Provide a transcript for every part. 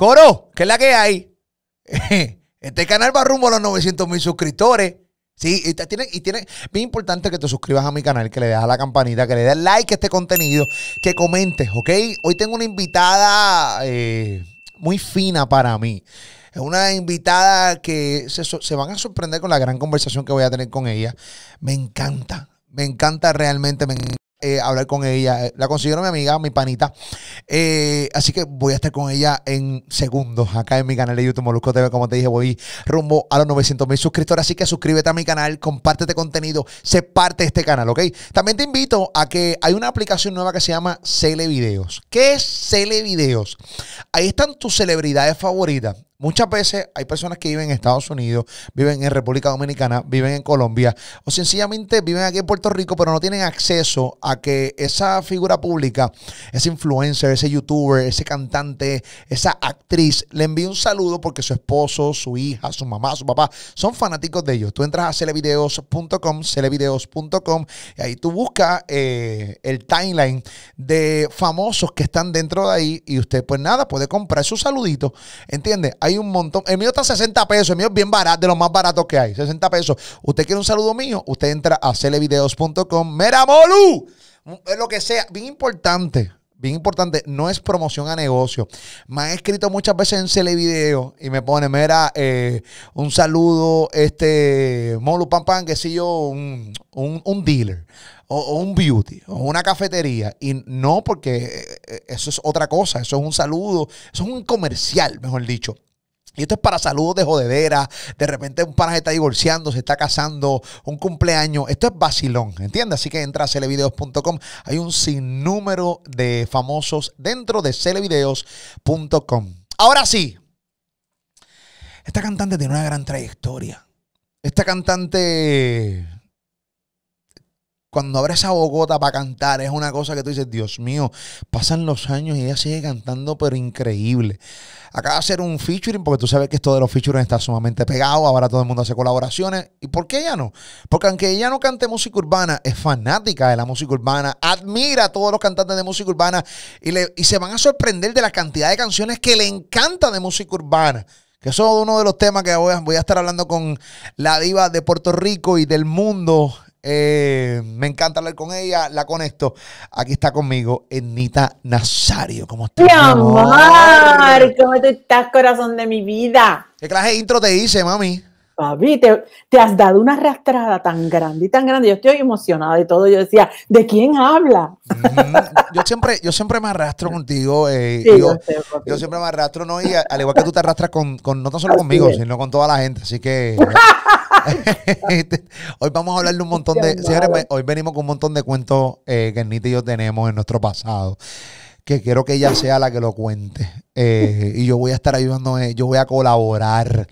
Coro, ¿qué es la que hay? Este canal va rumbo a los 900 mil suscriptores. Sí, y tiene, y tiene, bien importante que te suscribas a mi canal, que le des la campanita, que le des like a este contenido, que comentes, ¿ok? Hoy tengo una invitada eh, muy fina para mí. una invitada que se, van a sorprender con la gran conversación que voy a tener con ella. Me encanta, me encanta realmente, eh, hablar con ella. Eh, la consiguieron mi amiga, mi panita. Eh, así que voy a estar con ella en segundos acá en mi canal de YouTube Molusco TV. Como te dije, voy rumbo a los 900 mil suscriptores. Así que suscríbete a mi canal, compártete contenido, sé parte de este canal, ¿ok? También te invito a que hay una aplicación nueva que se llama Cele Videos. ¿Qué es Cele Videos? Ahí están tus celebridades favoritas. Muchas veces hay personas que viven en Estados Unidos, viven en República Dominicana, viven en Colombia o sencillamente viven aquí en Puerto Rico, pero no tienen acceso a que esa figura pública, ese influencer, ese youtuber, ese cantante, esa actriz, le envíe un saludo porque su esposo, su hija, su mamá, su papá son fanáticos de ellos. Tú entras a celevideos.com, celevideos.com y ahí tú buscas eh, el timeline de famosos que están dentro de ahí y usted pues nada, puede comprar su saludito, ¿entiendes? Hay un montón. El mío está 60 pesos. El mío es bien barato, de los más baratos que hay. 60 pesos. ¿Usted quiere un saludo mío? Usted entra a celevideos.com. ¡Mera Molu! Lo que sea. Bien importante bien importante, no es promoción a negocio. Me han escrito muchas veces en Celevideo y me pone mira, eh, un saludo, este, Molu Pam Pam, que si yo, un, un, dealer. O, o, un beauty, o una cafetería. Y no, porque eh, eh, eso es otra cosa, eso es un saludo, eso es un comercial, mejor dicho. Y esto es para saludos de jodedera. De repente un pana se está divorciando, se está casando, un cumpleaños. Esto es vacilón, ¿entiendes? Así que entra a celevideos.com. Hay un sinnúmero de famosos dentro de celevideos.com. Ahora sí. Esta cantante tiene una gran trayectoria. Esta cantante cuando abre esa bogota para cantar, es una cosa que tú dices, Dios mío, pasan los años y ella sigue cantando, pero increíble. Acaba de hacer un featuring, porque tú sabes que esto de los featuring está sumamente pegado, ahora todo el mundo hace colaboraciones. ¿Y por qué ella no? Porque aunque ella no cante música urbana, es fanática de la música urbana, admira a todos los cantantes de música urbana y, le, y se van a sorprender de la cantidad de canciones que le encanta de música urbana que eso es uno de los temas que voy voy a, estar hablando con la diva de Puerto Rico y del mundo, eh, me encanta hablar con ella, la conecto. Aquí está conmigo Ednita Nazario. ¿Cómo estás? Mi amor, ¿cómo te estás, corazón de mi vida? ¿Qué clase de intro te hice, mami? Papi, te, has dado una arrastrada tan grande y tan grande. Yo estoy emocionada de todo. Yo decía, ¿de quién habla? yo, siempre, yo siempre me arrastro contigo. Eh, yo, siempre me arrastro, ¿no? Y al igual que tú te arrastras con, no tan solo conmigo, sino con toda la gente. Así que. hoy vamos a hablar de un montón de. Pues, hoy venimos con un montón de cuentos eh, que Nita y yo tenemos en nuestro pasado. Que quiero que ella sea la que lo cuente. Eh, y yo voy a estar ayudando, yo voy a colaborar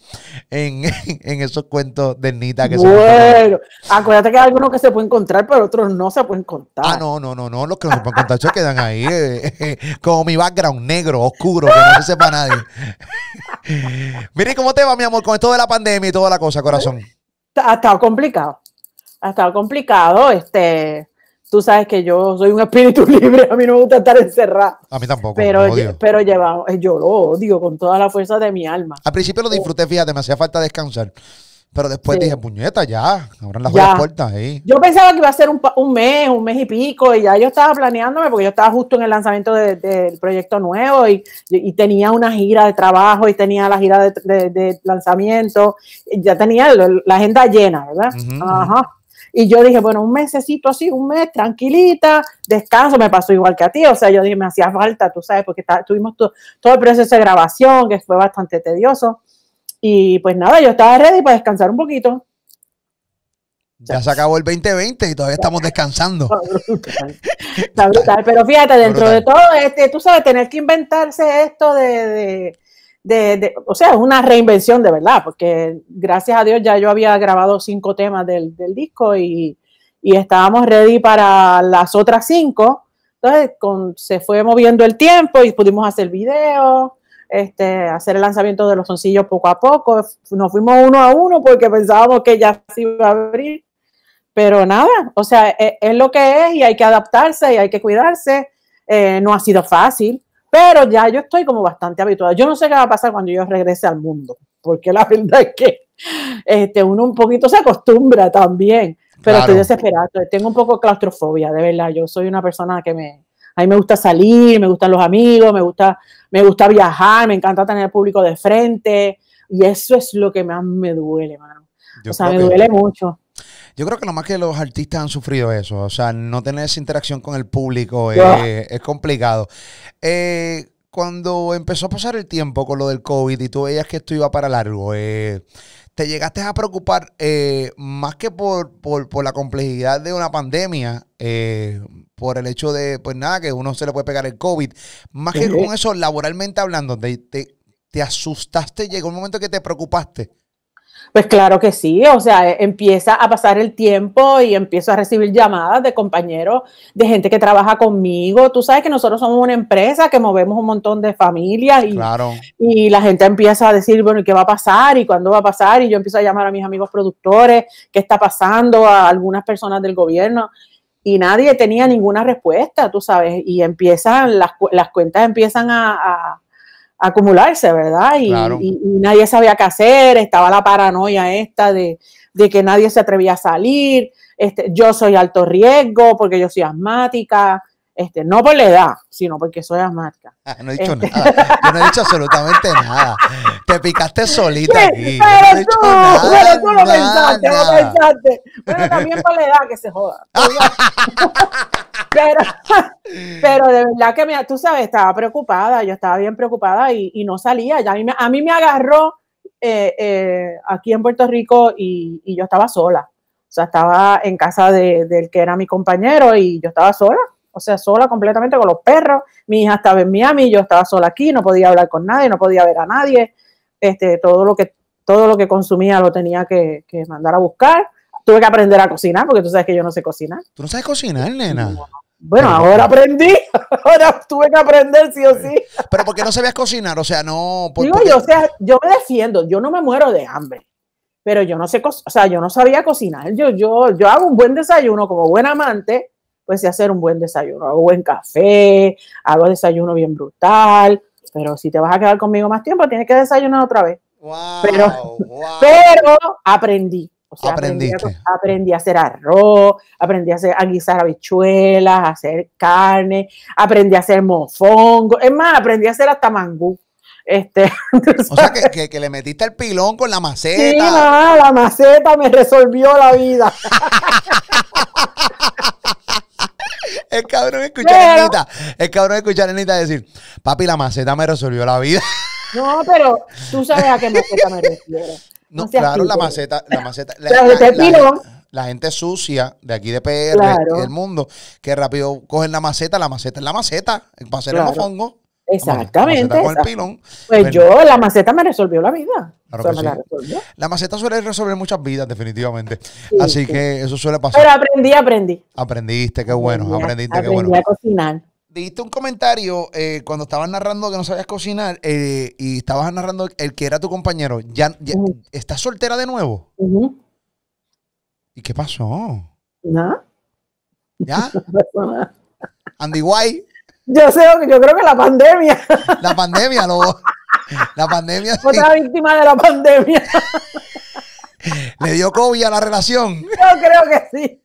en, esos cuentos de Nita que Bueno, acuérdate que hay algunos que se pueden encontrar, pero otros no se pueden contar. Ah, no, no, no, no, los que no se pueden contar se quedan ahí, eh, como mi background negro, oscuro, que no se sepa nadie. Mire, ¿cómo te va, mi amor, con esto de la pandemia y toda la cosa, corazón? ha estado complicado. Ha estado complicado. Este, tú sabes que yo soy un espíritu libre, a mí no me gusta estar encerrado. A mí tampoco. Pero, pero yo lo odio con toda la fuerza de mi alma. Al principio lo eh, disfruté, fíjate, me hacía falta descansar. Pero después dije, puñeta, ya, abran las puertas ahí. Yo pensaba que iba a ser un, un, mes, un mes y pico, y ya yo estaba planeándome, porque yo estaba justo en el lanzamiento del proyecto nuevo y, y, tenía una gira de trabajo y tenía la gira de, lanzamiento, ya tenía la agenda llena, ¿verdad? Ajá. Y yo dije, bueno, un mesecito así, un mes, tranquilita, descanso, me pasó igual que a ti, o sea, yo dije, me hacía falta, tú sabes, porque tuvimos todo el proceso de grabación, que fue bastante tedioso y pues nada, yo estaba ready para descansar un poquito. Ya se acabó el 2020 y todavía estamos descansando. Pero fíjate, dentro de todo, este, tú sabes, tener que inventarse esto de, O sea, es una reinvención de verdad, porque gracias a Dios ya yo había grabado cinco temas del, disco y, y, estábamos ready para las otras cinco. Entonces, con, se fue moviendo el tiempo y pudimos hacer videos este, hacer el lanzamiento de los soncillos poco a poco. Nos fuimos uno a uno porque pensábamos que ya se iba a abrir. Pero nada, o sea, e, es, lo que es y hay que adaptarse y hay que cuidarse. Eh, no ha sido fácil, pero ya yo estoy como bastante habituada. Yo no sé qué va a pasar cuando yo regrese al mundo, porque la verdad es que este, uno un poquito se acostumbra también, pero estoy desesperado, tengo un poco claustrofobia, de verdad. Yo soy una persona que me, a mí me gusta salir, me gustan los amigos, me gusta, me gusta viajar, me encanta tener el público de frente. Y eso es lo que más me duele, mano. o sea, me duele mucho. Yo creo que lo más que los artistas han sufrido eso, o sea, no tener esa interacción con el público es, complicado. Eh, cuando empezó a pasar el tiempo con lo del COVID y tú veías que esto iba para largo, eh, ¿te llegaste a preocupar eh, más que por, por, la complejidad de una pandemia? por el hecho de, pues nada, que uno se le puede pegar el COVID. Más que con eso, laboralmente hablando, te, asustaste, llegó un momento que te preocupaste. Pues claro que sí, o sea, e, empieza a pasar el tiempo y empiezo a recibir llamadas de compañeros, de gente que trabaja conmigo. Tú sabes que nosotros somos una empresa que movemos un montón de familias y, y la gente empieza a decir, bueno, ¿y qué va a pasar? ¿Y cuándo va a pasar? Y yo empiezo a llamar a mis amigos productores, ¿qué está pasando? A algunas personas del gobierno y nadie tenía ninguna respuesta, tú sabes, y empiezan, las, las cuentas empiezan a, acumularse, ¿verdad? Y, nadie sabía qué hacer, estaba la paranoia esta de, de, que nadie se atrevía a salir, este, yo soy alto riesgo porque yo soy asmática, este, no por la edad, sino porque soy amarga. Ah, no he dicho este. nada. Yo no he dicho absolutamente nada. Te picaste solita aquí. Pero, tú, pero tú lo pensaste, lo pensaste. Pero también por la edad que se joda. pero, pero de verdad que mira tú sabes, estaba preocupada, yo estaba bien preocupada y, y no salía. Ya a, mí, a mí me agarró eh, eh, aquí en Puerto Rico y, y, yo estaba sola. O sea, estaba en casa de, del que era mi compañero y yo estaba sola o sea, sola completamente con los perros. Mi hija estaba en Miami, yo estaba sola aquí, no podía hablar con nadie, no podía ver a nadie. Este, todo lo que todo lo que consumía lo tenía que, mandar a buscar. Tuve que aprender a cocinar porque tú sabes que yo no sé cocinar. ¿Tú no sabes cocinar, nena? Bueno, ahora aprendí. ahora tuve que aprender sí o sí. Pero ¿por qué no sabías cocinar? O sea, no. Digo, yo, sea, yo me defiendo. Yo no me muero de hambre pero yo no sé, o sea, yo no sabía cocinar. Yo, yo, yo hago un buen desayuno como buen amante, pues hacer un buen desayuno. Hago buen café, hago desayuno bien brutal, pero si te vas a quedar conmigo más tiempo, tienes que desayunar otra vez. pero, aprendí. aprendí, a, aprendí, a hacer arroz, aprendí a, hacer, a guisar habichuelas, a hacer carne, aprendí a hacer mofongo, es más, aprendí a hacer hasta mangú. Este, o sea, que, le metiste el pilón con la maceta. Sí, la maceta me resolvió la vida. El cabrón escuchar a Nenita. El cabrón escuchar a Nenita decir, papi, la maceta me resolvió la vida. No, pero tú sabes a qué maceta me refiero. No, claro, la maceta, la maceta. La, la, gente sucia de aquí de PR, del mundo, que rápido cogen la maceta, la maceta es la maceta, para hacer claro. los Exactamente. Pues, pues yo, la maceta me resolvió la vida. la, maceta suele resolver muchas vidas, definitivamente. Así que eso suele pasar. Pero aprendí, aprendí. Aprendiste, qué bueno. aprendiste, qué bueno. a cocinar. Dijiste un comentario eh, cuando estabas narrando que no sabías cocinar eh, y estabas narrando el que era tu compañero. ¿Ya, estás soltera de nuevo? ¿Y qué pasó? Nada. ¿Ya? Andy White. Yo, yo creo que la pandemia. La pandemia, lo, la pandemia. Fue víctima de la pandemia. ¿Le dio COVID a la relación? Yo creo que sí.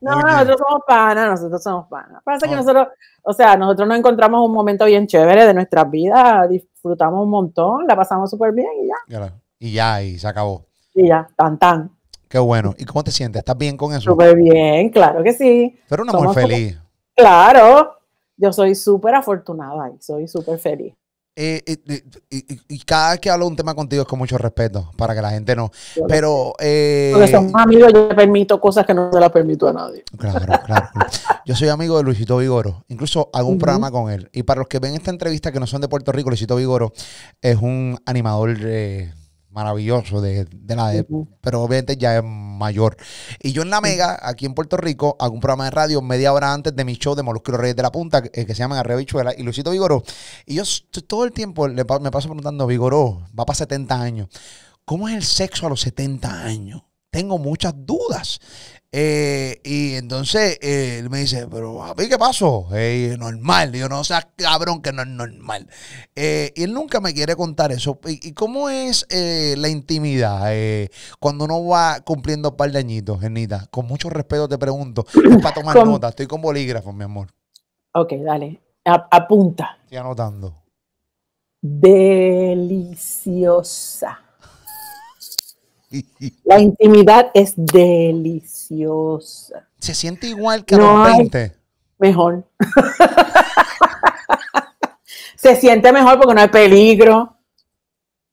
No, nosotros somos panas, nosotros somos panas. Pasa que oh. nosotros, o sea, nosotros nos encontramos un momento bien chévere de nuestras vidas, disfrutamos un montón, la pasamos súper bien y ya. Y ya, y se acabó. Y ya, tan tan. Qué bueno. ¿Y cómo te sientes? ¿Estás bien con eso? Súper bien, claro que sí. Pero una feliz. Claro, yo soy súper afortunada y soy súper feliz. Eh, eh, y, cada vez que hablo de un tema contigo es con mucho respeto, para que la gente no. Pero. Eh, Porque somos amigos, yo le permito cosas que no se las permito a nadie. Claro, claro. yo soy amigo de Luisito Vigoro. Incluso hago un programa con él. Y para los que ven esta entrevista que no son de Puerto Rico, Luisito Vigoro es un animador. de maravilloso de, la de, pero obviamente ya es mayor. Y yo en La Mega, aquí en Puerto Rico, hago un programa de radio media hora antes de mi show de Molusquero Reyes de la Punta, eh, que, se llama Arreo Bichuela, y Luisito Vigoró. Y yo todo el tiempo le, me paso preguntando, Vigoró, va para 70 años. ¿Cómo es el sexo a los 70 años? Tengo muchas dudas. Eh, y entonces eh, él me dice, pero a qué pasó? es normal. yo no sé, cabrón que no es normal. Eh, y él nunca me quiere contar eso. ¿Y, cómo es la intimidad cuando uno va cumpliendo un par de añitos, Genita? Con mucho respeto te pregunto. Es para tomar notas, nota. Estoy con bolígrafo, mi amor. Ok, dale. apunta. Estoy anotando. Deliciosa. La intimidad es deliciosa. Se siente igual que a los 20. Mejor. Se siente mejor porque no hay peligro.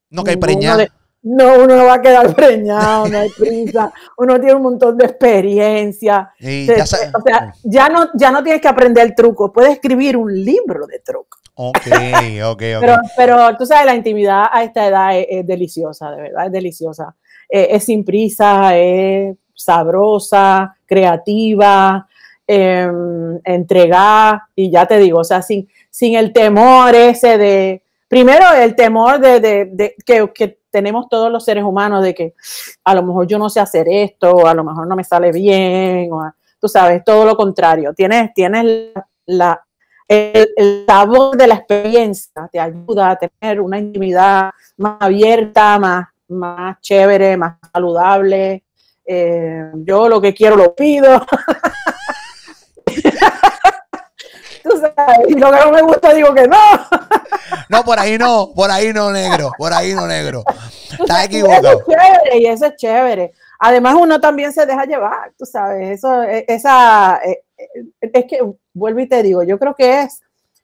No que hay preñado. No, uno no va a quedar preñado, no hay prisa. Uno tiene un montón de experiencia. ya o sea, ya no, ya no tienes que aprender el truco. Puedes escribir un libro de truco. Ok, ok, ok. Pero, pero tú sabes, la intimidad a esta edad es deliciosa, de verdad, es deliciosa. Eh, es sin prisa, es sabrosa, creativa, em, entregada, y ya te digo, o sea, sin, sin el temor ese de, primero el temor de, que, tenemos todos los seres humanos de que a lo mejor yo no sé hacer esto, a lo mejor no me sale bien, o, tú sabes, todo lo contrario, tienes, tienes la, el, sabor de la experiencia te ayuda a tener una intimidad más abierta, más, más chévere, más saludable. Eh, yo lo que quiero lo pido. y lo que no me gusta digo que no. no, por ahí no, por ahí no, negro, por ahí no, negro. Está equivocado. es chévere, y eso es chévere. Además, uno también se deja llevar, tú sabes, eso, e, esa, e, e, es que, vuelvo y te digo, yo creo que es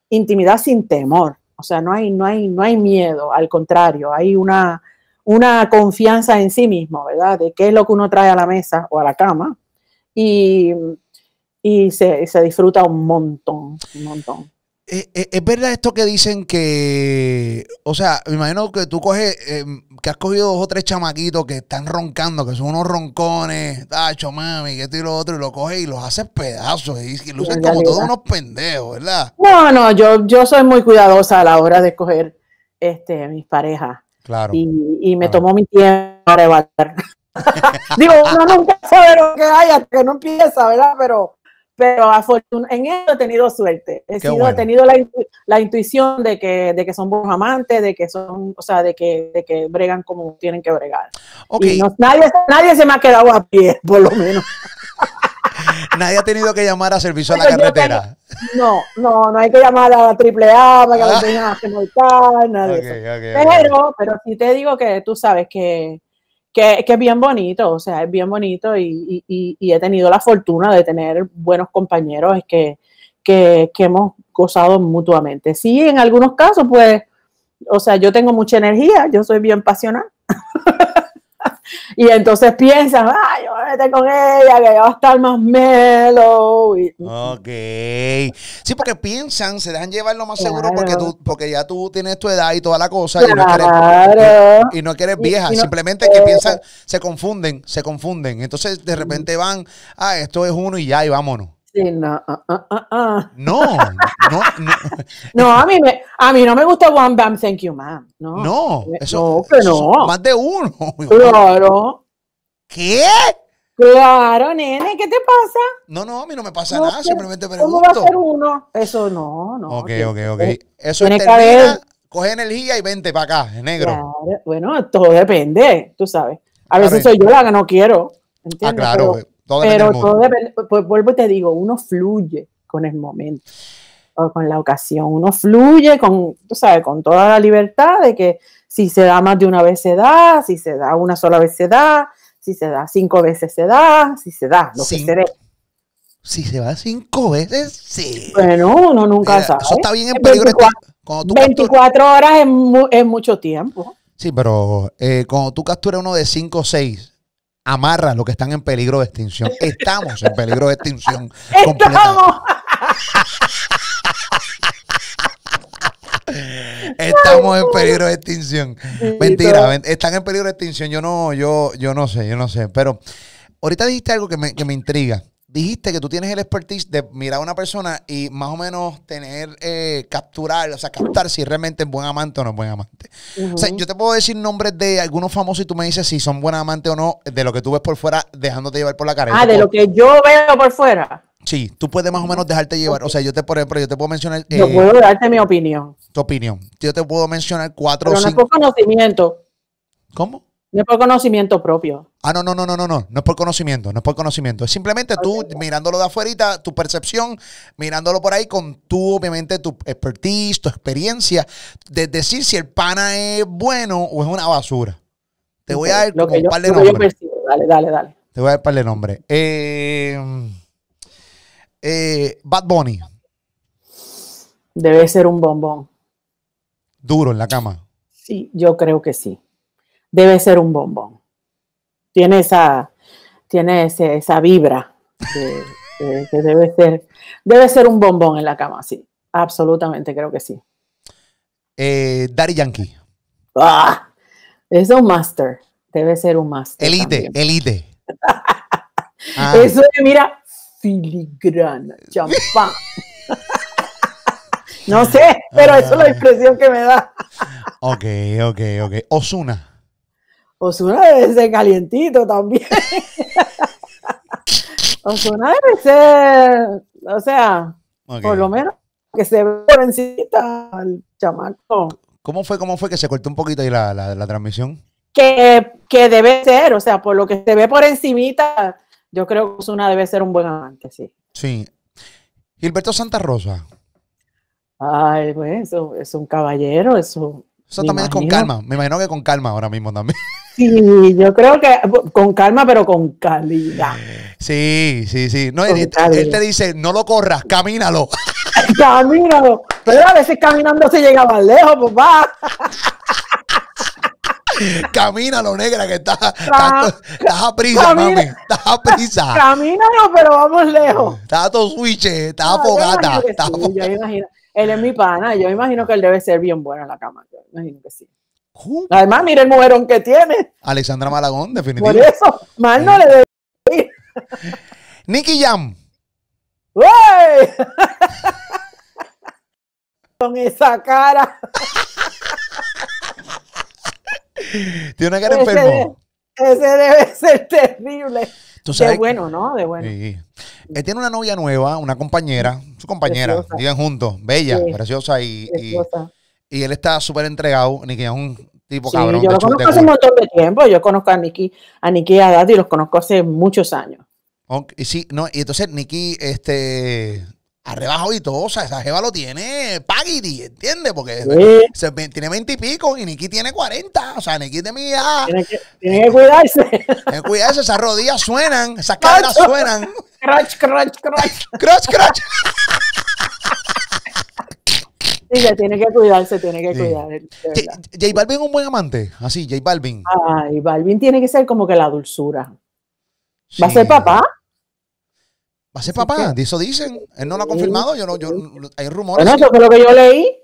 intimidad sin temor, o sea, no hay, no hay, no hay miedo, al contrario, hay una, una confianza en sí mismo, ¿verdad? De qué es lo que uno trae a la mesa o a la cama. Y, y se, disfruta un montón, un montón. Eh, eh, es verdad esto que dicen que, o sea, me imagino que tú coges, em, que has cogido dos o tres chamaquitos que están roncando, que son unos roncones, tacho, mami, que esto y lo otro, y lo coges y los haces pedazos, y, lucen como todos unos pendejos, ¿verdad? No, no, yo, yo soy muy cuidadosa a la hora de escoger este, mis parejas. Y, me tomó mi tiempo para evaluar. Digo, uno nunca sabe lo que hay que no empieza, ¿verdad? Pero, pero en eso he tenido suerte. He, tenido la, la, intuición de que, de que son buenos amantes, de que son, o sea, de que, de que bregan como tienen que bregar. Y nadie, nadie se me ha quedado a pie, por lo menos. Nadie ha tenido que llamar a servicio a la carretera. No, no, no hay que llamar a la triple para que tengan a remolcar, nada de eso. pero, sí te digo que tú sabes que, que, es bien bonito, o sea, es bien bonito y, he tenido la fortuna de tener buenos compañeros que, que, hemos gozado mutuamente. Sí, en algunos casos, pues, o sea, yo tengo mucha energía, yo soy bien pasional. y entonces piensas, ah, con ella, que va a estar más mellow. Ok. Sí, porque piensan, se dejan llevar lo más seguro porque tú, porque ya tú tienes tu edad y toda la cosa y, no y, quieres vieja. Simplemente que piensan, se confunden, se confunden. Entonces de mm. repente van, ah, esto es uno y ya, y vámonos. Ah, ah, ah, no, no, no, no, a mí, a mí no me gusta One Bam, Thank You, Ma'am. No, no, eh, eso, no. más de uno. Claro. ¿Qué? Claro, nene, ¿qué te pasa? No, no, a mí no me pasa nada, simplemente pregunto. ¿Cómo va a ser uno? Eso no, no. Ok, ok, ok. Eh, Eso es termina, coge energía y vente para acá, negro. Claro, bueno, todo depende, tú sabes. A veces soy yo la que no quiero, ah, ¿entiendes? Ah, claro, pero, todo depende pero todo depende, pues, pues vuelvo y te digo, uno fluye con el momento o con la ocasión, uno fluye con, tú sabes, con toda la libertad de que si se da más de una vez se da, si se da una sola vez se da, si se da cinco veces, se da, si se da, lo Si se va cinco veces, sí. Bueno, uno nunca sabe. Eso está bien en peligro. 24, este- horas es, mucho tiempo. Sí, pero eh, cuando tú capturas uno de cinco o seis, amarra los que están en peligro de extinción. Estamos en peligro de extinción. ¡Estamos! Estamos en peligro de extinción. Mentira, están en peligro de extinción. Yo no, yo, yo no sé, yo no sé. Pero ahorita dijiste algo que me, que me intriga dijiste que tú tienes el expertise de mirar a una persona y más o menos tener, eh, capturar, o sea, captar si realmente es buen amante o no es buen amante. O sea, yo te puedo decir nombres de algunos famosos y tú me dices si son buen amante o no, de lo que tú ves por fuera, dejándote llevar por la cara. Ah, de lo que yo veo por fuera. Sí, tú puedes más o menos dejarte llevar. O sea, yo te, por ejemplo, yo te puedo mencionar. yo eh, puedo darte mi opinión. Tu opinión. Yo te puedo mencionar cuatro o cinco. No conocimiento. ¿Cómo? No es por conocimiento propio. Ah, no, no, no, no, no, no. No es por conocimiento, no es por conocimiento. Es simplemente tú mirándolo de afuera, tu percepción, mirándolo por ahí con tu, obviamente, tu expertise, tu experiencia, de decir si el pana es bueno o es una basura. Te voy a dar un par de Dale, dale, Te voy a dar un par de eh, eh, Bad Bunny. Debe ser un bombón. Duro en la cama. Sí, yo creo que sí debe ser un bombón. Tiene esa, tiene esa vibra que debe ser, debe ser un bombón en la cama, sí. Absolutamente, creo que sí. Eh, Daddy Yankee. ¡Ah! Es un master. Debe ser un master. Elite, elite. Ah. Eso de mira, filigrana, champán. no sé, pero ah. eso es la impresión que me da. ok, ok, ok. Osuna. Osuna debe ser calientito también. Osuna debe ser, o sea, por lo menos que se ve por encima al chamaco. ¿Cómo fue, ¿Cómo fue que se cortó un poquito ahí la, la, transmisión? Que, debe ser, o sea, por lo que se ve por encimita, yo creo que Osuna debe ser un buen amante, sí. Sí. Gilberto Santa Rosa. Ay, pues, es un caballero, eso. Eso también es con calma. Me imagino que con calma ahora mismo también. Sí, yo creo que con calma, pero con calidad. Sí, sí, sí. No, él, te dice, no lo corras, camínalo. camínalo. Pero a veces caminando se llega más lejos, papá. Pues camínalo, negra, que estás, estás, a prisa, mami. Estás a prisa. Camínalo, pero vamos lejos. Estás a tu switch, estás a ah, fogata. Yo imagino, él es mi pana, yo imagino que él debe ser bien bueno en la cama, yo imagino que sí. Además, mire el mujerón que tiene. Alexandra Malagón, definitivamente. Por eso, mal no eh. le debe ir. Nicky Jam. ¡Uy! Con esa cara. Tiene una cara enfermo. Ese debe ser terrible. de bueno, ¿no? De bueno. Sí. Él eh, tiene una novia nueva, una compañera, su compañera, viven juntos, bella, preciosa y, y, él está súper entregado. Niki, es un tipo sí, cabrón. Yo lo conozco hace un montón de tiempo, yo conozco a Nikki, a Nicky y a Daddy, los conozco hace muchos años. Y sí, no, y entonces Nikki, este, arrebajo y todo. O sea, esa jeva lo tiene Pagity, ¿entiendes? Porque se, tiene 20 y pico y Nikki tiene 40. O sea, es de mi edad. Tiene que, que cuidarse. Tiene que cuidarse. Esas rodillas suenan, esas caderas suenan. ¡Crash, crash, crash! crash Crotch, crash! Sí, se tiene que cuidar, se tiene que cuidar. J, Balvin es un buen amante, así, J Balvin. Ay, Balvin tiene que ser como que la dulzura. ¿Va a ser papá? Va a ser papá, de eso dicen. Él no lo ha confirmado, yo no, yo, hay rumores. No, eso fue lo que yo leí.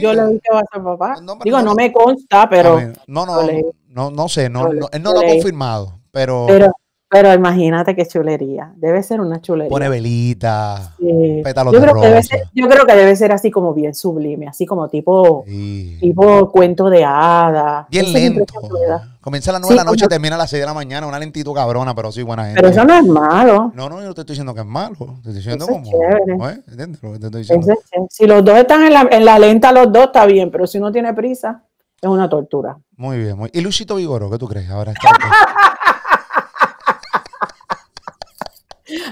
Yo leí que va a ser papá. Digo, no, me consta, pero. no, no, no, no sé, no, él no lo ha confirmado, pero pero imagínate qué chulería. Debe ser una chulería. Pone velita, sí. pétalos yo de creo Que debe ser, yo creo que debe ser así como bien sublime, así como tipo, tipo cuento de hada. Bien lento. Comienza a las 9 de la noche, termina a las 6 de la mañana, una lentitud cabrona, pero sí buena gente. Pero eso no es malo. No, no, yo no te estoy diciendo que es malo. Te estoy diciendo como. ¿eh? si los dos están en la, en la lenta, los dos está bien, pero si uno tiene prisa, es una tortura. Muy bien, muy Y Luchito Vigoro, ¿qué tú crees? Ahora está.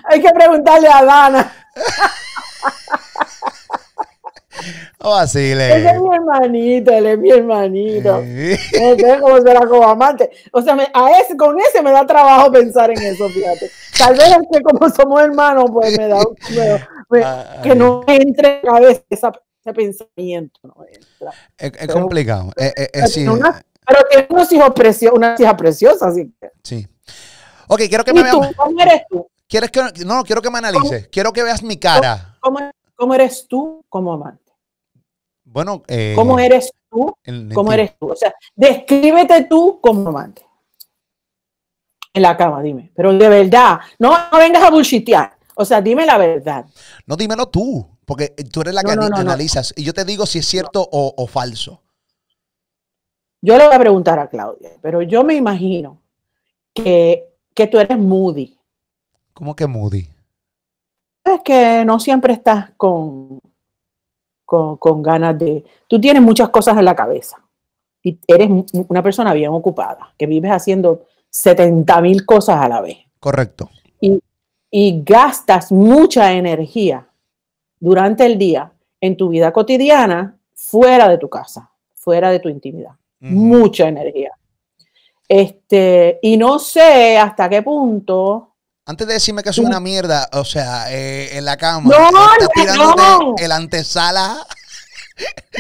Hay que preguntarle a Dana. O oh, así le... es mi hermanito, él es mi hermanito. Entonces, ¿cómo será como amante? O sea, a ese, con ese me da trabajo pensar en eso, fíjate. Tal vez es que como somos hermanos, pues me da, un ah, que no entre a veces ese pensamiento. Es, complicado. Es, eh, eh, eh, una, pero tiene unos hijos preciosos, una hija preciosa así que. Sí. Ok, quiero que ¿Y me tú? ¿Cómo eres tú? no, quiero que me analices. Quiero que veas mi cara. ¿Cómo, eres tú como amante? Bueno, eh, ¿cómo eres tú? ¿Cómo eres tú? O sea, descríbete tú como amante. En la cama, dime. Pero de verdad, no, vengas a bullshitear. O sea, dime la verdad. No, dímelo tú, porque tú eres la que analizas. Y yo te digo si es cierto o, falso. Yo le voy a preguntar a Claudia, pero yo me imagino que, que tú eres moody. ¿Cómo que moody? Es que no siempre estás con, con, ganas de... Tú tienes muchas cosas en la cabeza y eres una persona bien ocupada, que vives haciendo 70.000 mil cosas a la vez. Correcto. Y, gastas mucha energía durante el día en tu vida cotidiana fuera de tu casa, fuera de tu intimidad. Mucha energía. Este, y no sé hasta qué punto antes de decirme que soy una mierda, o sea, eh, en la cama, no, el antesala.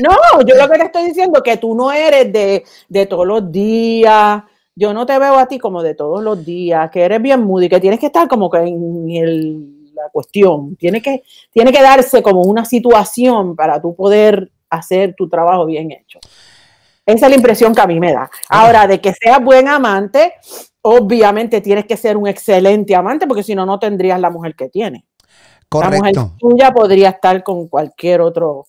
No, yo lo que te estoy diciendo es que tú no eres de, todos los días. Yo no te veo a ti como de todos los días, que eres bien moody, que tienes que estar como que en la cuestión. Tiene que, tiene que darse como una situación para tú poder hacer tu trabajo bien hecho. Esa es la impresión que a mí me da. Ahora, de que seas buen amante, obviamente tienes que ser un excelente amante, porque si no, no tendrías la mujer que tienes. Correcto. La mujer tuya podría estar con cualquier otro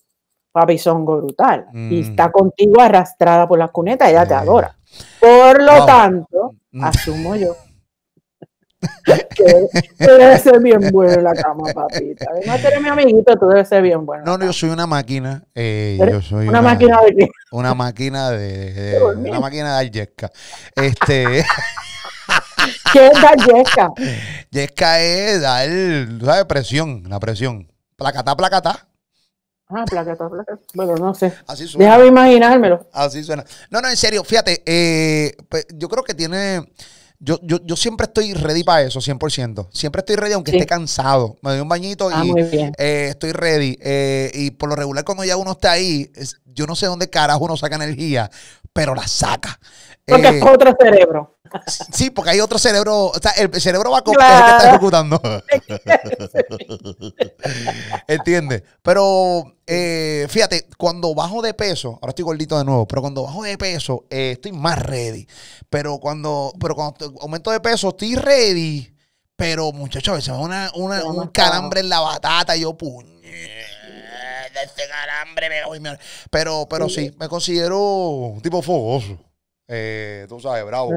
papizongo brutal. Y mm. está contigo arrastrada por las cunetas, ella te adora. Por lo tanto, mm. asumo yo. que tú debes ser bien bueno en la cama, papita. Además, eres mi amiguito, tú debes ser bien bueno. No, no, yo soy una máquina. Eh, yo soy una, máquina de qué? Una máquina de. una máquina de Ayesca. Este. ¿Qué es dar yesca? Yesca es Presión, la presión. Placatá, placatá. Ah, placatá, placa. Bueno, no sé. Así suena. Déjame imaginármelo. Así suena. No, no, en serio, fíjate, eh, pues, yo creo que tiene... Yo, siempre estoy ready para eso, 100%. Siempre estoy ready, aunque esté cansado. Me doy un bañito ah, y eh, estoy ready. Eh, y por lo regular, cuando ya uno está ahí, yo no sé dónde carajo uno saca energía, pero la saca. Porque es otro cerebro. Sí, porque hay otro cerebro, el cerebro va claro. que está ejecutando. ¿Entiendes? Pero eh, fíjate, cuando bajo de peso, ahora estoy gordito de nuevo, pero cuando bajo de peso eh, estoy más ready. Pero cuando, pero cuando aumento de peso estoy ready, pero muchachos, a veces me una, un calambre en la batata y yo puñe este calambre. Me... Pero, pero sí. me considero un tipo fogoso. Eh, tú sabes, bravo.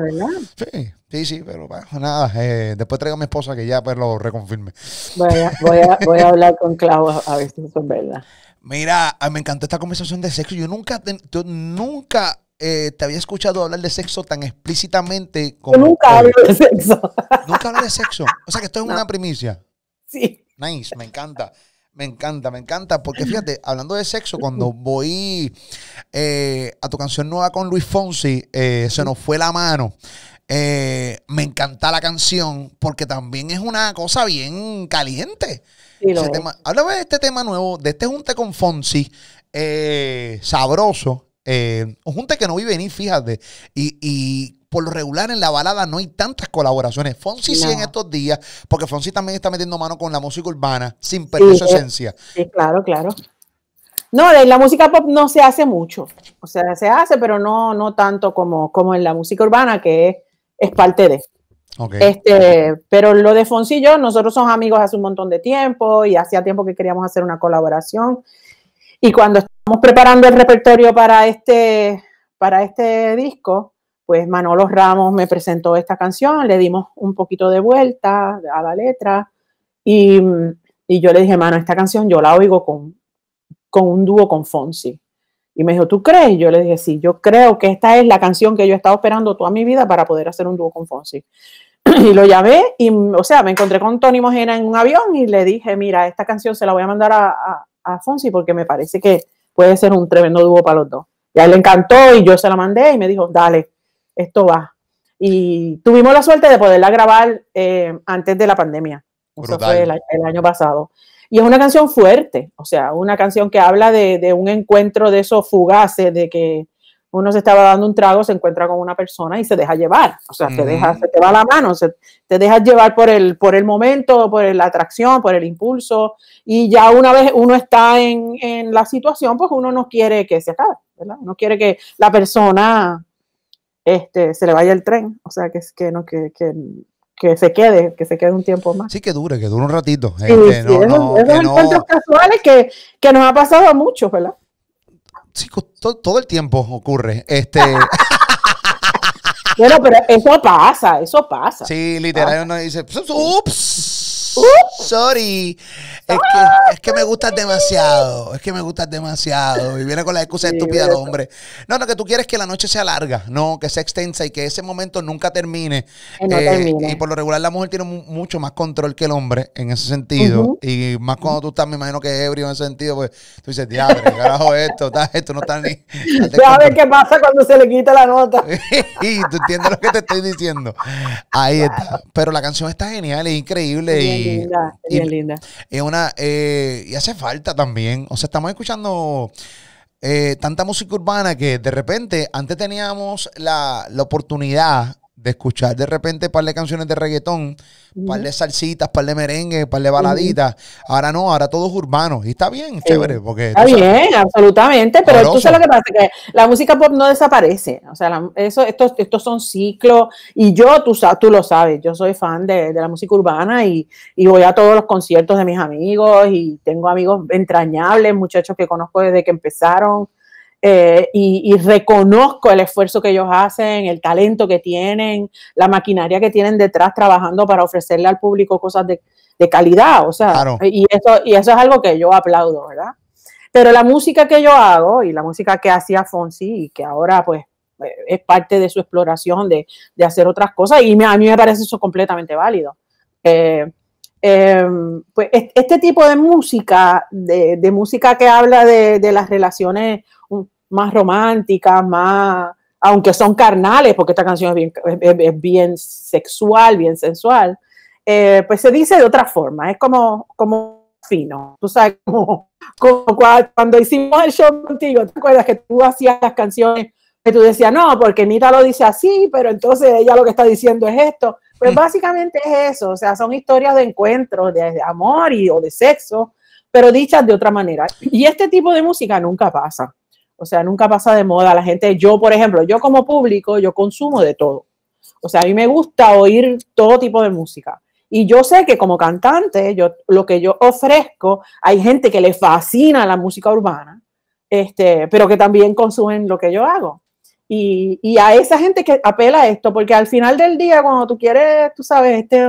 Sí, sí, sí, pero bueno, nada. Eh, después traigo a mi esposa que ya pues, lo reconfirme. Voy a, hablar con Clau a ver si eso es verdad. Mira, me encantó esta conversación de sexo. Yo nunca, te, nunca eh, te había escuchado hablar de sexo tan explícitamente como. nunca hablo de sexo. Nunca hablo de sexo. O sea que esto es una primicia. Sí. Nice, me encanta. Me encanta, me encanta. Porque fíjate, hablando de sexo, cuando voy eh, a tu canción nueva con Luis Fonsi, eh, se nos fue la mano. Eh, me encanta la canción porque también es una cosa bien caliente. Sí, de este tema nuevo, de este junte con Fonsi, sabroso. un junte que no vi venir, fíjate. y por lo regular en la balada no hay tantas colaboraciones. Fonsi sí en estos días, porque Fonsi también está metiendo mano con la música urbana, sin perder eh, su esencia. claro, claro. No, en la música pop no se hace mucho. O sea, se hace, pero no, no tanto como, como en la música urbana, que es, parte de. Este, pero lo de Fonsi y yo, nosotros somos amigos hace un montón de tiempo y hacía tiempo que queríamos hacer una colaboración. Y cuando estamos preparando el repertorio para este, para este disco, pues Manolo Ramos me presentó esta canción, le dimos un poquito de vuelta a la letra y, yo le dije, mano, esta canción yo la oigo con, con un dúo con Fonsi. Y me dijo, ¿tú crees? Yo le dije, sí, yo creo que esta es la canción que yo he estado esperando toda mi vida para poder hacer un dúo con Fonsi. Y lo llamé y, o sea, me encontré con Tony Mojena en un avión y le dije, mira, esta canción se la voy a mandar a, a, Fonsi porque me parece que puede ser un tremendo dúo para los dos. Y a él le encantó y yo se la mandé y me dijo, dale esto va. Y tuvimos la suerte de poderla grabar eh, antes de la pandemia. Eso fue el, año pasado. Y es una canción fuerte, o sea, una canción que habla de, un encuentro de esos fugaces, de que uno se estaba dando un trago, se encuentra con una persona y se deja llevar, o sea, deja, se te va la mano, te dejas llevar por el, por el momento, por la atracción, por el impulso, y ya una vez uno está en, en la situación, pues uno no quiere que se acabe, ¿verdad? Uno quiere que la persona este, se le vaya el tren, o sea, que, no, que, se quede, que se quede un tiempo más. Sí, que dure, que dure un ratito. no, esos, no, encuentros casuales que, nos ha pasado a muchos, ¿verdad? Sí, todo, el tiempo ocurre. Este. Bueno, pero eso pasa, eso pasa. Sí, literal, uno dice, ups, ups, sorry. ¡Ah! Es que, me gustas demasiado, es que me gustas demasiado. Y viene con la excusa estúpida del hombre. No, no, que tú quieres que la noche sea larga, no, que sea extensa y que ese momento nunca termine. Eh, y por lo regular la mujer tiene mucho más control que el hombre en ese sentido. Y más cuando tú estás, me imagino que ebrio en ese sentido, pues tú dices, diablo, carajo esto, esto no está ni... Ya ves qué pasa cuando se le quita la nota. y tú entiendes lo que te estoy diciendo. Ahí está. Pero la canción está genial, es increíble. Bien y, linda, linda. Es una eh, y hace falta también. O sea, estamos escuchando eh, tanta música urbana que de repente antes teníamos la, la oportunidad de escuchar de repente un par de canciones de reggaetón, un par de salsitas, par de merengue, un par de baladitas. Ahora no, ahora todo es urbano. Y está bien, chévere. Porque, está bien, absolutamente. Pero tú sabes lo que pasa, que la música pop no desaparece. O sea, eso, estos, estos son ciclos. Y yo, tú, tú lo sabes, yo soy fan de, la música urbana y, y, voy a todos los conciertos de mis amigos y tengo amigos entrañables, muchachos que conozco desde que empezaron. Eh, y, reconozco el esfuerzo que ellos hacen, el talento que tienen, la maquinaria que tienen detrás trabajando para ofrecerle al público cosas de, calidad, o sea, y, eso, y eso es algo que yo aplaudo, ¿verdad? Pero la música que yo hago y la música que hacía Fonsi y que ahora pues eh, es parte de su exploración de, hacer otras cosas y a mí me parece eso completamente válido. Eh, em, pues este tipo de música, de, música que habla de, las relaciones más románticas, más, aunque son carnales, porque esta canción es bien, sexual, bien sensual, eh, pues se dice de otra forma, es como, como fino, tú sabes, como, cuando hicimos el show contigo, ¿te acuerdas que tú hacías las canciones que tú decías, no, porque Nita lo dice así, pero entonces ella lo que está diciendo es esto? Pues mm. básicamente es eso, o sea, son historias de encuentros, de, de amor y, o de sexo, pero dichas de otra manera. Y este tipo de música nunca pasa. O sea, nunca pasa de moda. La gente, yo, por ejemplo, yo como público, yo consumo de todo. O sea, a mí me gusta oír todo tipo de música. Y yo sé que como cantante, yo, lo que yo ofrezco, hay gente que le fascina la música urbana, este, pero que también consumen lo que yo hago. Y, y, a esa gente que apela a esto, porque al final del día, cuando tú quieres, tú sabes, este,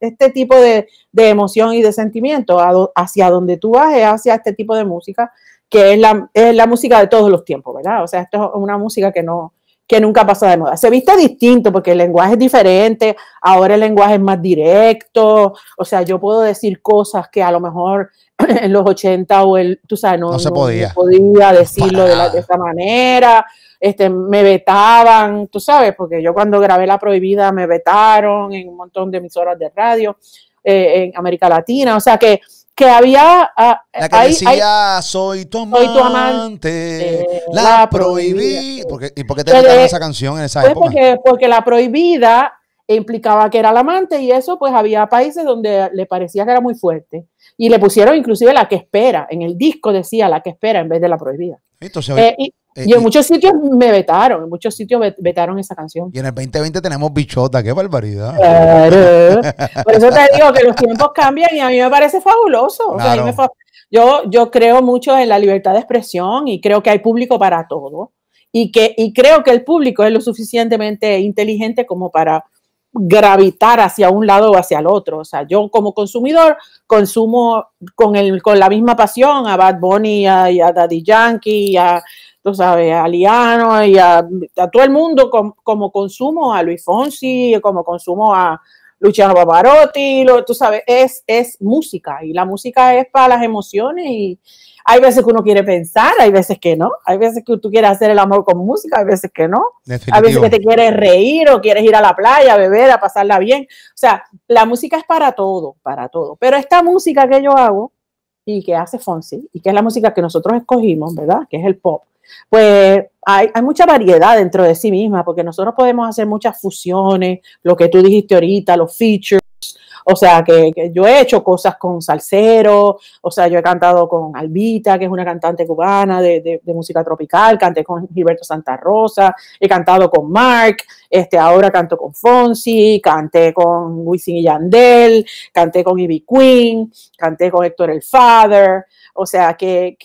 este tipo de, de emoción y de sentimiento, hacia donde tú vas es hacia este tipo de música que es la, la música de todos los tiempos, ¿verdad? O sea, esto es una música que no, que nunca pasa de moda. Se viste distinto porque el lenguaje es diferente, ahora el lenguaje es más directo, o sea, yo puedo decir cosas que a lo mejor en los 80 o el, tú sabes, no, se podía. podía decirlo de, esta manera, este, me vetaban, tú sabes, porque yo cuando grabé La Prohibida me vetaron en un montón de emisoras de radio eh, en América Latina, o sea que que había... Ah, la que decía, soy tu amante, la, prohibida Porque, ¿Y por qué te tocaba esa canción en esa pues, época? Porque, porque la prohibida implicaba que era la amante y eso pues había países donde le parecía que era muy fuerte. Y le pusieron inclusive la que espera, en el disco decía la que espera en vez de la prohibida. Esto se eh, y, eh, y en muchos sitios me vetaron, en muchos sitios vetaron esa canción. Y en el 2020 tenemos bichota, qué barbaridad. Por eso te digo que los tiempos cambian y a mí me parece fabuloso. yo, yo creo mucho en la libertad de expresión y creo que hay público para todo. Y, que, y creo que el público es lo suficientemente inteligente como para gravitar hacia un lado o hacia el otro. O sea, yo como consumidor consumo con, el, con la misma pasión a Bad Bunny, a, a Daddy Yankee, a, tú sabes, a Liano y a, todo el mundo como consumo a Luis Fonsi, como consumo a Luciano Pavarotti, lo, tú sabes, es, es música y la música es para las emociones y hay veces que uno quiere pensar, hay veces que no, hay veces que tú quieres hacer el amor con música, hay veces que no, hay veces que te quieres reír o quieres ir a la playa a beber, a pasarla bien, o sea, la música es para todo, para todo, pero esta música que yo hago y que hace Fonsi y que es la música que nosotros escogimos, ¿verdad? Que es el pop pues hay, mucha variedad dentro de sí misma, porque nosotros podemos hacer muchas fusiones, lo que tú dijiste ahorita, los features, o sea, que, yo he hecho cosas con Salcero, o sea, yo he cantado con Albita, que es una cantante cubana de, música tropical, canté con Gilberto Santa Rosa, he cantado con Mark, este, ahora canto con Fonsi, canté con Wisin y Yandel, canté con Ivy Queen, canté con Héctor el Father, o sea, que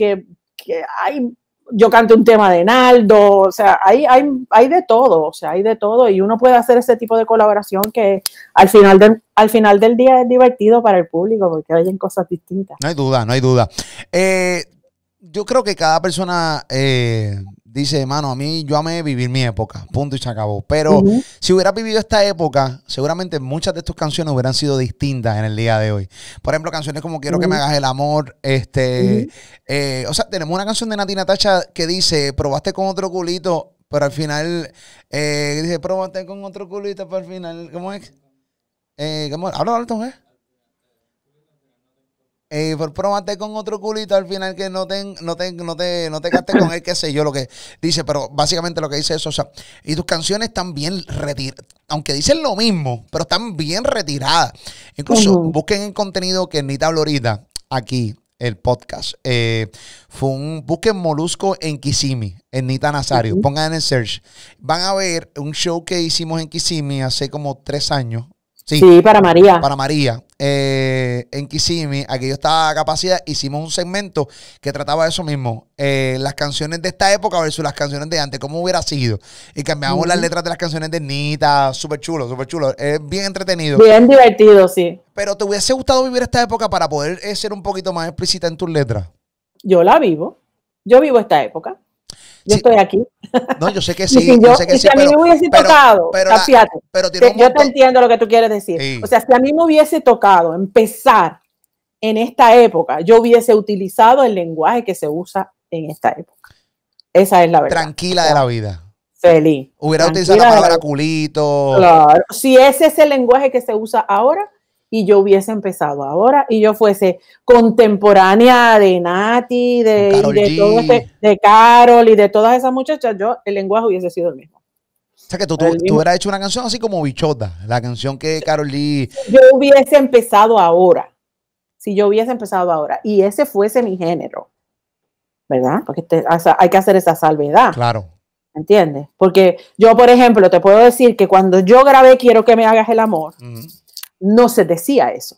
hay yo canto un tema de Naldo, o sea, hay, hay, hay de todo, o sea, hay de todo y uno puede hacer ese tipo de colaboración que al final, del, al final del día es divertido para el público porque oyen cosas distintas. No hay duda, no hay duda. Eh, yo creo que cada persona eh, dice, mano, a mí yo amé vivir mi época, punto y se acabó. Pero si hubiera vivido esta época, seguramente muchas de tus canciones hubieran sido distintas en el día de hoy. Por ejemplo, canciones como Quiero que me hagas el amor, este, eh, o sea, tenemos una canción de Natina Tacha que dice, probaste con otro culito, pero al final, eh, dice, probaste con otro culito, pero al final, ¿cómo es? Eh, ¿cómo? Habla, eh. Eh, por con otro culito al final que no te, no te, no te, no te gastes con él, qué sé yo, lo que dice, pero básicamente lo que dice eso, o sea, y tus canciones están bien retiradas, aunque dicen lo mismo, pero están bien retiradas. Incluso busquen el contenido que Nita Florida aquí, el podcast. Eh, fue un, busquen Molusco en Kisimi, en Nita Nazario, pongan en el search. Van a ver un show que hicimos en Kisimi hace como tres años, Sí, para María. Para María. Eh, en Kisimi, aquí yo estaba a capacidad, hicimos un segmento que trataba de eso mismo. Eh, las canciones de esta época versus las canciones de antes, ¿cómo hubiera sido? Y cambiamos las letras de las canciones de Nita, súper chulo, súper chulo. Es bien entretenido. Bien divertido, sí. Pero ¿te hubiese gustado vivir esta época para poder eh, ser un poquito más explícita en tus letras? Yo la vivo. Yo vivo esta época. Yo estoy aquí. No, yo sé que sí. Si a mí me hubiese tocado, pero, yo te entiendo lo que tú quieres decir. O sea, si a mí me hubiese tocado empezar en esta época, yo hubiese utilizado el lenguaje que se usa en esta época. Esa es la verdad. Tranquila de la vida. Feliz. Hubiera utilizado la palabra culito. Claro. Si ese es el lenguaje que se usa ahora, y yo hubiese empezado ahora y yo fuese contemporánea de Nati, de, de, todo este, Carol y de todas esas muchachas, yo el lenguaje hubiese sido el mismo. O sea, que tú, hubieras hecho una canción así como Bichota, la canción que Carol Lee. Yo hubiese empezado ahora. Si yo hubiese empezado ahora y ese fuese mi género, ¿verdad? Porque hay que hacer esa salvedad. Claro. ¿Entiendes? Porque yo, por ejemplo, te puedo decir que cuando yo grabé Quiero que me hagas el amor, no se decía eso.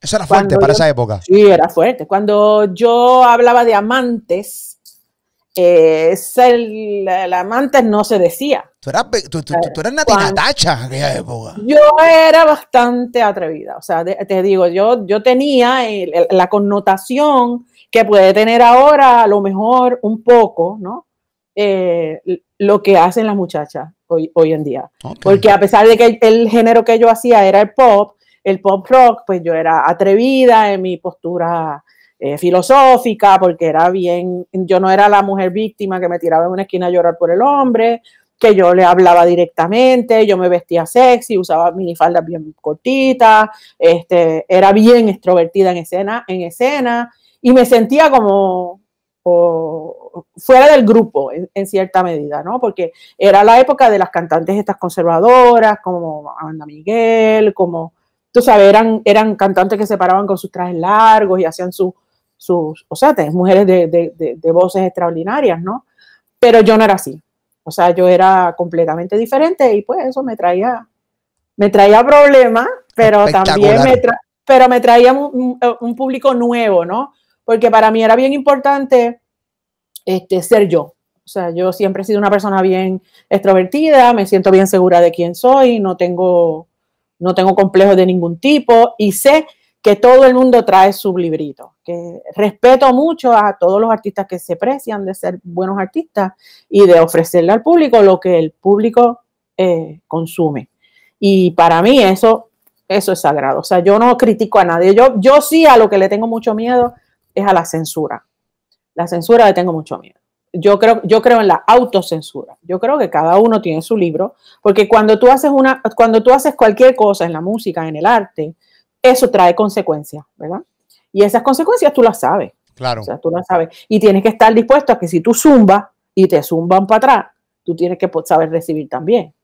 Eso era fuerte para esa época. Sí, era fuerte. Cuando yo hablaba de amantes, el, eh, amante no se decía. Tú eras, una en esa época. Yo era bastante atrevida. O sea, te digo, yo, yo tenía la connotación que puede tener ahora, a lo mejor un poco, ¿no? Eh, lo que hacen las muchachas hoy, en día. Porque a pesar de que el, género que yo hacía era el pop, el pop rock, pues yo era atrevida en mi postura eh, filosófica, porque era bien, yo no era la mujer víctima que me tiraba en una esquina a llorar por el hombre, que yo le hablaba directamente, yo me vestía sexy, usaba minifaldas bien cortitas, este, era bien extrovertida en escena, en escena y me sentía como fuera del grupo en, cierta medida, ¿no? Porque era la época de las cantantes estas conservadoras, como Amanda Miguel, como, tú sabes, eran, eran cantantes que se paraban con sus trajes largos y hacían sus, sus o sea, tenés mujeres de, de, voces extraordinarias, ¿no? Pero yo no era así, o sea, yo era completamente diferente y pues eso me traía, me traía problemas, pero también me, pero me traía un, un, público nuevo, ¿no? porque para mí era bien importante este, ser yo. O sea, yo siempre he sido una persona bien extrovertida, me siento bien segura de quién soy, no tengo, no tengo complejos de ningún tipo y sé que todo el mundo trae su librito, que respeto mucho a todos los artistas que se precian de ser buenos artistas y de ofrecerle al público lo que el público eh, consume. Y para mí eso, eso es sagrado. O sea, yo no critico a nadie. Yo, yo sí a lo que le tengo mucho miedo es a la censura. La censura le tengo mucho miedo. Yo creo, yo creo en la autocensura. Yo creo que cada uno tiene su libro, porque cuando tú haces una, cuando tú haces cualquier cosa en la música, en el arte, eso trae consecuencias, ¿verdad? Y esas consecuencias tú las sabes. Claro. O sea, tú las sabes. Y tienes que estar dispuesto a que si tú zumbas y te zumban para atrás, tú tienes que saber recibir también.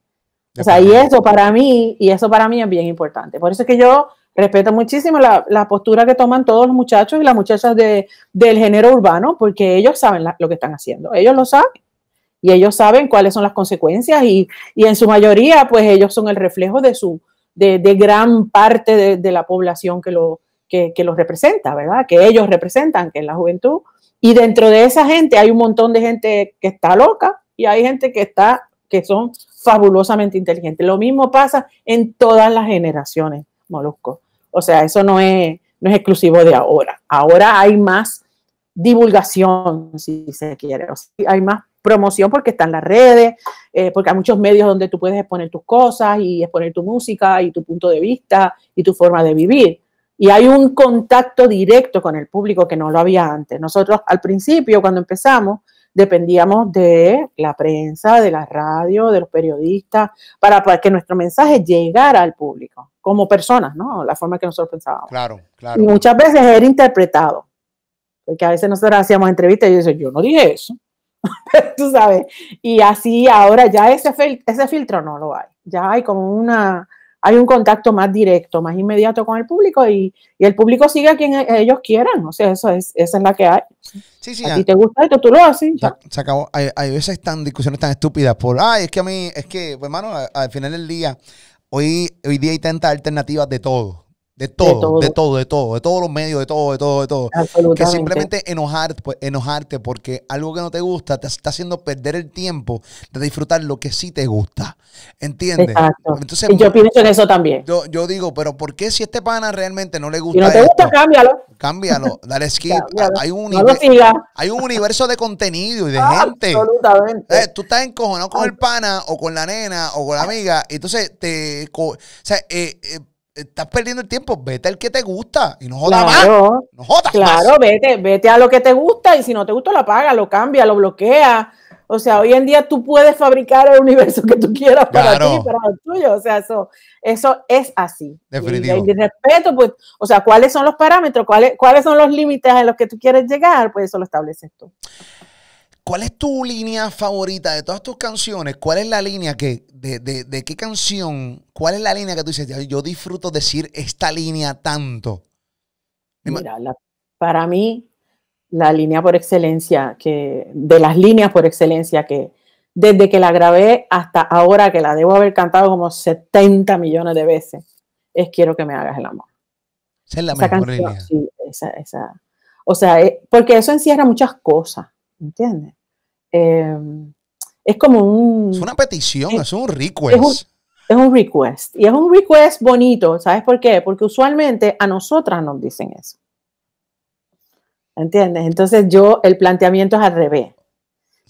O sea, y eso para mí, y eso para mí es bien importante. Por eso es que yo respeto muchísimo la, la, postura que toman todos los muchachos y las muchachas de, del género urbano, porque ellos saben lo que están haciendo, ellos lo saben. Y ellos saben cuáles son las consecuencias y, y en su mayoría, pues ellos son el reflejo de su de, gran parte de, la población que, lo, que, que los representa, ¿verdad? Que ellos representan, que es la juventud. Y dentro de esa gente hay un montón de gente que está loca y hay gente que está que son fabulosamente inteligentes. Lo mismo pasa en todas las generaciones, Molusco. O sea, eso no es, no es exclusivo de ahora. Ahora hay más divulgación, si se quiere. hay más promoción porque están las redes, eh, porque hay muchos medios donde tú puedes exponer tus cosas y exponer tu música y tu punto de vista y tu forma de vivir. Y hay un contacto directo con el público que no lo había antes. Nosotros al principio, cuando empezamos, dependíamos de la prensa, de la radio, de los periodistas, para que nuestro mensaje llegara al público como personas, ¿no? La forma que nosotros pensábamos. Claro, claro. Y muchas veces era interpretado. Porque a veces nosotros hacíamos entrevistas y yo yo no dije eso. Tú sabes. Y así ahora ya ese, ese filtro no lo hay. Ya hay como una, hay un contacto más directo, más inmediato con el público y, y, el público sigue a quien e-, ellos quieran. O sea, eso es, esa es la que hay. Sí, sí, a ti te gusta esto, tú lo haces. Ya. Se, acabó. Hay, veces tan discusiones tan estúpidas por, ay, es que a mí, es que, pues, hermano, al final del día, Hoy, hoy día hay tantas alternativas de todo. De todo, de todo, de todo, de todos los medios, de todo, de todo, de todo. Que simplemente enojarte, pues, enojarte porque algo que no te gusta te está haciendo perder el tiempo de disfrutar lo que sí te gusta. ¿Entiendes? yo pienso en eso también. Yo, digo, pero ¿por qué si este pana realmente no le gusta? Si no te gusta, cámbialo. Cámbialo, dale skip. Hay, un universo de contenido y de ah, gente. Absolutamente. Eh, tú estás encojonado con el pana o con la nena o con la amiga. Entonces, te. O sea, eh, eh, estás perdiendo el tiempo, vete al que te gusta y no jodas más. Claro, vete, vete a lo que te gusta y si no te gusta lo apaga, lo cambia, lo bloquea. O sea, hoy en día tú puedes fabricar el universo que tú quieras para ti, para lo tuyo. O sea, eso, eso es así. Y, respeto, pues, o sea, ¿cuáles son los parámetros? ¿Cuáles, ¿Cuáles son los límites a los que tú quieres llegar? Pues eso lo estableces tú. ¿Cuál es tu línea favorita de todas tus canciones? ¿Cuál es la línea que, de, de, qué canción, cuál es la línea que tú dices, yo disfruto decir esta línea tanto? Mira, para mí, la línea por excelencia, que, de las líneas por excelencia que desde que la grabé hasta ahora, que la debo haber cantado como 70 millones de veces, es Quiero que me hagas el amor. Esa es la mejor línea. O sea, eh, porque eso encierra muchas cosas. ¿entiendes? Em, es como un... Es una petición, es, un request. Es un, request. Y es un request bonito, ¿sabes por qué? Porque usualmente a nosotras nos dicen eso. ¿Entiendes? Entonces yo, el planteamiento es al revés.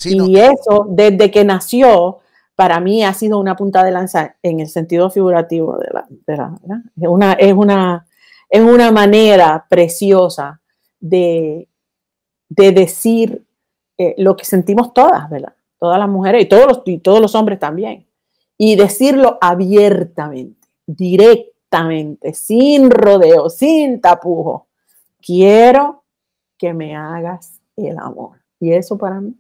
y eso, desde que nació, para mí ha sido una punta de lanza en el sentido figurativo de la... es, una, es, una, una manera preciosa de, de decir eh, lo que sentimos todas, ¿verdad? Todas las mujeres y todos los, y todos los hombres también. Y decirlo abiertamente, directamente, sin rodeo, sin tapujo. Quiero que me hagas el amor. Y eso para mí.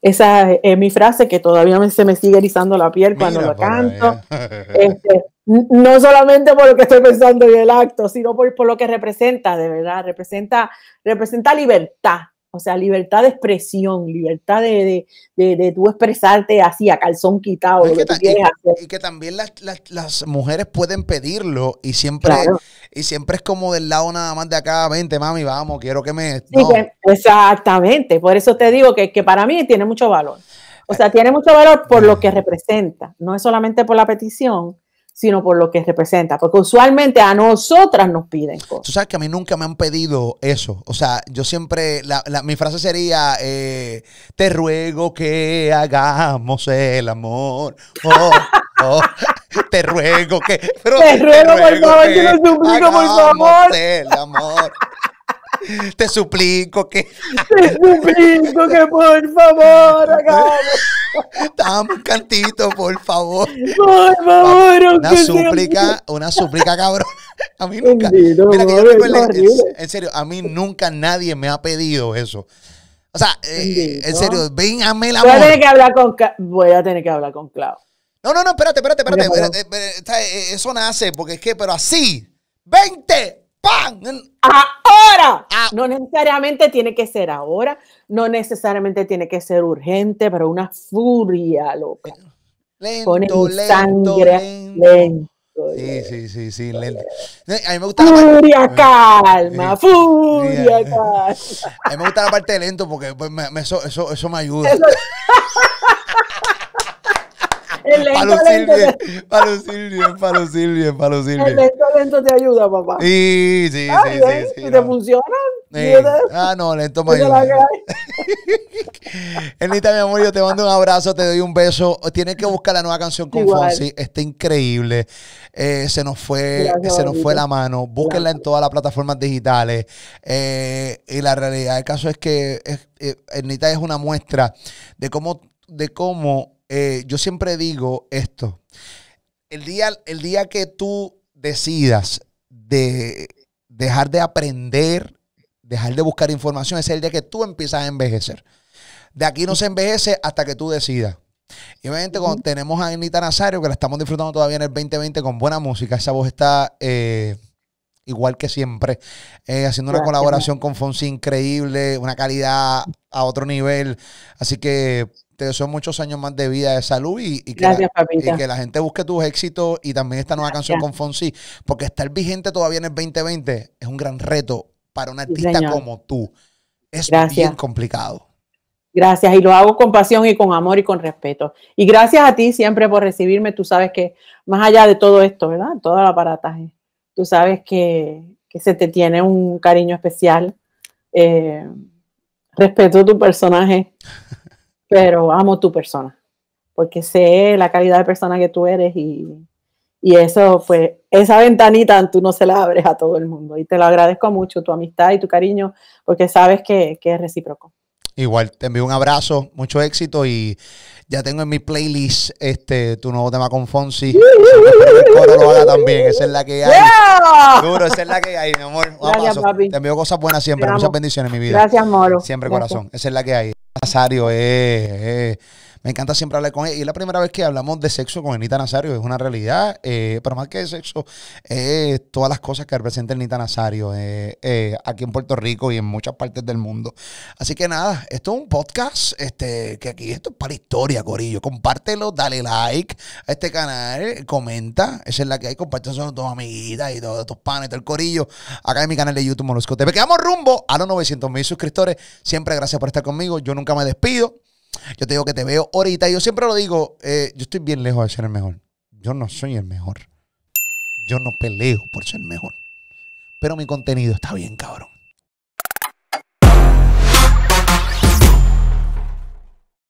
Esa es mi frase que todavía se me sigue erizando la piel cuando lo canto. Este, no solamente por lo que estoy pensando en el acto, sino por, por lo que representa, de verdad, representa, representa libertad, o sea, libertad de expresión, libertad de, de, tú expresarte así a calzón quitado. y, que también las, las, mujeres pueden pedirlo y siempre, y siempre es como del lado nada más de acá, vente mami, vamos, quiero que me... exactamente, por eso te digo que, que para mí tiene mucho valor. O sea, eh. tiene mucho valor por mm. lo que representa, no es solamente por la petición, sino por lo que representa, porque usualmente a nosotras nos piden cosas. Tú sabes que a mí nunca me han pedido eso, o sea, yo siempre, mi frase sería, eh, te ruego que hagamos el amor. Oh, oh te ruego que... te, ruego, por favor, que, suplico, por favor. amor. Te suplico que. Te suplico que por favor hagamos. Dame un cantito, por favor. Por favor, Una súplica, una súplica, cabrón. A mí nunca. mira, que yo en, serio, a mí nunca nadie me ha pedido eso. O sea, eh, en serio, ven, la. el amor. Voy a tener que hablar con, voy a tener que hablar con Clau. No, no, no, espérate, espérate, espérate. espérate, espérate, espérate eso nace, porque es que, pero así, 20 ¡Pam! Ahora. Ah. No necesariamente tiene que ser ahora, no necesariamente tiene que ser urgente, pero una furia loca. Lento, Con lento, sangre lento. Sí, eh. sí, sí, sí, lento. A mí me gusta la parte... Eh, calma, eh, furia, calma. A mí me gusta la parte lento porque pues, me, me, eso, eso, me ayuda. El lento, te... lento, lento te ayuda, papá. Sí, sí, sí, sí, ¿Y te funciona? Ah, no, lento me ayuda. Ernita, mi amor, yo te mando un abrazo, te doy un beso. Tienes que buscar la nueva canción con Fonsi. Está increíble. Eh, se nos fue, se nos fue la mano. Búsquenla en todas las plataformas digitales. Eh, y la realidad el caso es que Ernita eh, es una muestra de cómo, de cómo eh, yo siempre digo esto. El día, el día que tú decidas de dejar de aprender, dejar de buscar información, es el día que tú empiezas a envejecer. De aquí no se envejece hasta que tú decidas. Y obviamente cuando tenemos a Anita Nazario, que la estamos disfrutando todavía en el 2020 con buena música, esa voz está eh, igual que siempre, eh, haciendo una colaboración con Fonsi increíble, una calidad a otro nivel. Así que te deseo muchos años más de vida, de salud y, que, la, gente busque tus éxitos y también esta nueva canción con Fonsi, porque estar vigente todavía en el 2020 es un gran reto para un artista como tú. Es bien complicado. Gracias, y lo hago con pasión y con amor y con respeto. Y gracias a ti siempre por recibirme. Tú sabes que más allá de todo esto, ¿verdad? Todo el aparataje, tú sabes que, se te tiene un cariño especial. Eh, respeto tu personaje pero amo tu persona, porque sé la calidad de persona que tú eres y, eso fue, esa ventanita tú no se la abres a todo el mundo y te lo agradezco mucho, tu amistad y tu cariño, porque sabes que, que es recíproco. Igual, te envío un abrazo, mucho éxito y ya tengo en mi playlist este tu nuevo tema con Fonsi. el coro lo haga también, esa es la que hay. Duro, esa es la que hay, mi amor. Gracias, papi. Te envío cosas buenas siempre, muchas bendiciones, mi vida. Gracias, Moro. Siempre, corazón, esa es la que hay. Asario, eh, eh me encanta siempre hablar con él. Y es la primera vez que hablamos de sexo con Anita Nazario, es una realidad. Eh, pero más que de sexo, es todas las cosas que representa Anita Nazario eh, eh, aquí en Puerto Rico y en muchas partes del mundo. Así que nada, esto es un podcast, este, que aquí esto es para historia, Corillo. Compártelo, dale like a este canal, comenta, esa es la que hay, compártelo con tus amiguitas y todos tus panes, todo el Corillo, acá en mi canal de YouTube Molusco TV. Quedamos rumbo a los 900.000 mil suscriptores. Siempre gracias por estar conmigo. Yo nunca me despido. Yo te digo que te veo ahorita. Yo siempre lo digo, eh, yo estoy bien lejos de ser el mejor. Yo no soy el mejor. Yo no peleo por ser mejor. Pero mi contenido está bien, cabrón.